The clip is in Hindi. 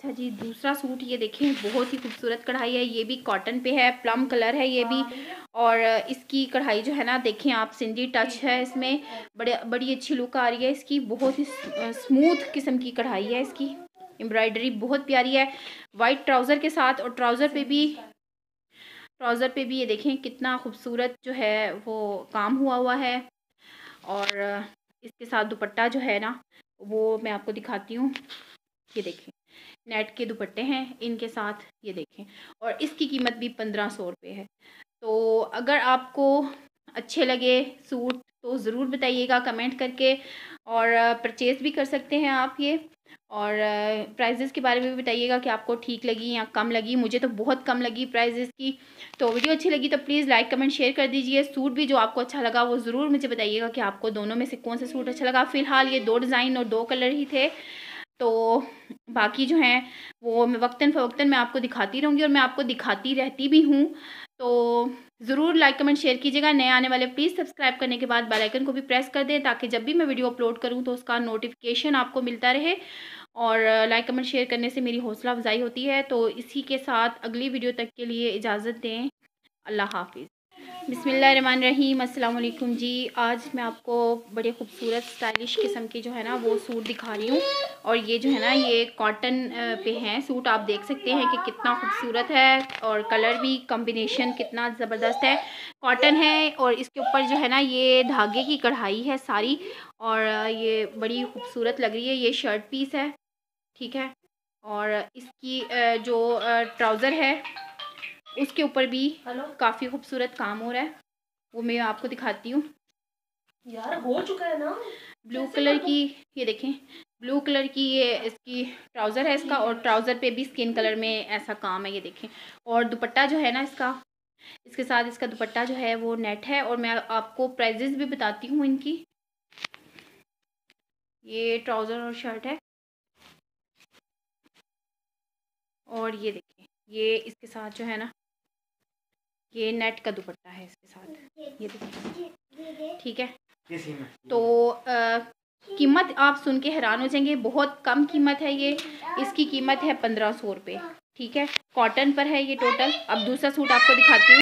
अच्छा जी दूसरा सूट ये देखें बहुत ही खूबसूरत कढ़ाई है ये भी कॉटन पे है प्लम कलर है ये भी हाँ। और इसकी कढ़ाई जो है ना देखें आप सिंधी टच है इसमें बड़े बड़ी अच्छी लुक आ रही है इसकी बहुत ही स्मूथ किस्म की कढ़ाई है इसकी एम्ब्रॉयडरी बहुत प्यारी है वाइट ट्राउज़र के साथ और ट्राउज़र पे भी ट्राउज़र पे भी ये देखें कितना खूबसूरत जो है वो काम हुआ हुआ है और इसके साथ दुपट्टा जो है ना वो मैं आपको दिखाती हूँ ये देखें नेट के दुपट्टे हैं इनके साथ ये देखें और इसकी कीमत भी पंद्रह सौ रुपये है तो अगर आपको अच्छे लगे सूट तो ज़रूर बताइएगा कमेंट करके और परचेज़ भी कर सकते हैं आप ये और प्राइजेस के बारे में भी बताइएगा कि आपको ठीक लगी या कम लगी मुझे तो बहुत कम लगी प्राइजेज़ की तो वीडियो अच्छी लगी तो प्लीज़ लाइक कमेंट शेयर कर दीजिए सूट भी जो आपको अच्छा लगा वो ज़रूर मुझे बताइएगा कि आपको दोनों में से कौन सा सूट अच्छा लगा फ़िलहाल ये दो डिज़ाइन और दो कलर ही थे तो बाकी जो हैं वो मैं वक्ता फ़वक्ता मैं आपको दिखाती रहूँगी और मैं आपको दिखाती रहती भी हूँ तो ज़रूर लाइक कमेंट शेयर कीजिएगा नए आने वाले प्लीज़ सब्सक्राइब करने के बाद बेल आइकन को भी प्रेस कर दें ताकि जब भी मैं वीडियो अपलोड करूँ तो उसका नोटिफिकेशन आपको मिलता रहे और लाइक कमेंट शेयर करने से मेरी हौसला अफजाई होती है तो इसी के साथ अगली वीडियो तक के लिए इजाज़त दें अल्लाह हाफिज़ बिसमीम अल्लाम जी आज मैं आपको बड़े खूबसूरत स्टाइलिश किस्म के जो है ना वो सूट दिखा रही हूँ और ये जो है ना ये कॉटन पे हैं सूट आप देख सकते हैं कि कितना खूबसूरत है और कलर भी कम्बिनेशन कितना ज़बरदस्त है कॉटन है और इसके ऊपर जो है ना ये धागे की कढ़ाई है सारी और ये बड़ी खूबसूरत लग रही है ये शर्ट पीस है ठीक है और इसकी जो ट्राउज़र है इसके ऊपर भी काफ़ी खूबसूरत काम हो रहा है वो मैं आपको दिखाती हूँ यार हो चुका है ना ब्लू कलर की ये देखें ब्लू कलर की ये इसकी ट्राउज़र है इसका और ट्राउज़र पे भी स्किन कलर में ऐसा काम है ये देखें और दुपट्टा जो है ना इसका इसके साथ इसका दुपट्टा जो है वो नेट है और मैं आपको प्राइजेस भी बताती हूँ इनकी ये ट्राउज़र और शर्ट है और ये देखें ये इसके साथ जो है ना ये नेट का दुपट्टा है इसके साथ ये देखिए ठीक है तो कीमत आप सुन के हैरान हो जाएंगे बहुत कम कीमत है ये इसकी कीमत है पंद्रह सौ रुपये ठीक है कॉटन पर है ये टोटल अब दूसरा सूट आपको दिखाती हूँ